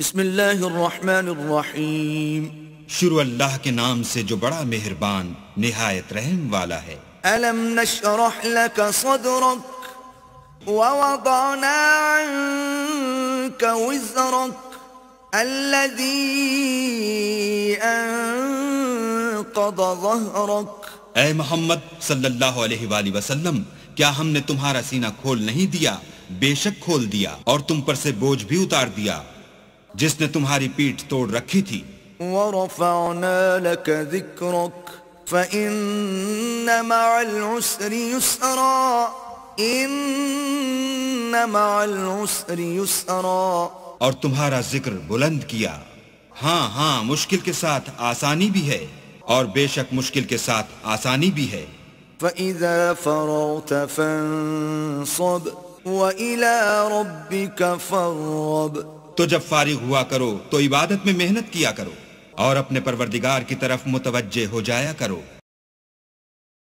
बिस्मिल्लाहिर्रहमानिर्रहीम शुरू अल्लाह के नाम से जो बड़ा मेहरबान निहायत रहम वाला है अलम नशरह लक सदरक ववضعना عنك وزرك الذي انقض ظهرك ए मोहम्मद सल्लल्लाहु अलैहि वसल्लम क्या हमने तुम्हारा सीना खोल नहीं दिया बेशक खोल दिया और तुम पर से बोझ भी उतार दिया जिसने तुम्हारी पीठ तोड़ रखी थी और तुम्हारा जिक्र बुलंद किया हाँ हाँ मुश्किल के साथ आसानी भी है और बेशक मुश्किल के साथ आसानी भी है وإلى ربك فارغب तो जब फारिग हुआ करो तो इबादत में मेहनत किया करो और अपने परवरदिगार की तरफ मुतवजे हो जाया करो